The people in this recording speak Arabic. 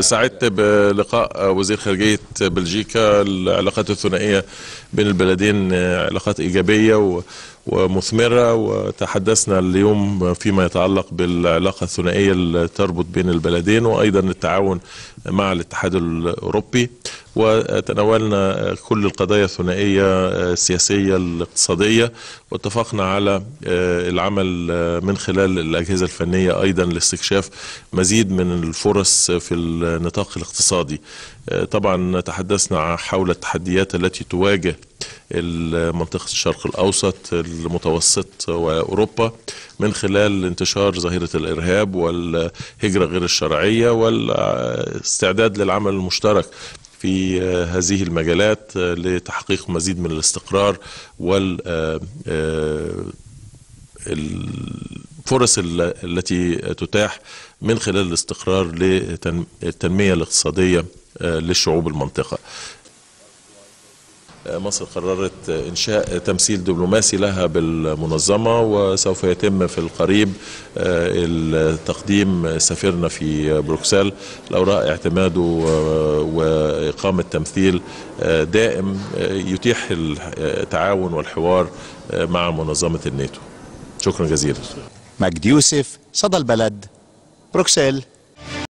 سعدت بلقاء وزير خارجية بلجيكا العلاقات الثنائية بين البلدين علاقات إيجابية ومثمرة وتحدثنا اليوم فيما يتعلق بالعلاقة الثنائية اللي تربط بين البلدين وأيضا التعاون مع الاتحاد الأوروبي وتناولنا كل القضايا الثنائية السياسية الاقتصادية واتفقنا على آه، العمل آه، من خلال الأجهزة الفنية أيضا لاستكشاف مزيد من الفرص في النطاق الاقتصادي آه، طبعا تحدثنا حول التحديات التي تواجه منطقة الشرق الأوسط المتوسط وأوروبا من خلال انتشار ظاهرة الإرهاب والهجرة غير الشرعية والاستعداد للعمل المشترك في آه، هذه المجالات آه، لتحقيق مزيد من الاستقرار وال آه، الفرص التي تتاح من خلال الاستقرار للتنمية الاقتصادية لشعوب المنطقة مصر قررت إنشاء تمثيل دبلوماسي لها بالمنظمة وسوف يتم في القريب آه، تقديم سفيرنا في بروكسل الأوراق اعتماده وإقامة تمثيل آه، دائم آه، يتيح التعاون والحوار مع منظمة الناتو شكرا جزيلا مجدي يوسف صدى البلد بروكسل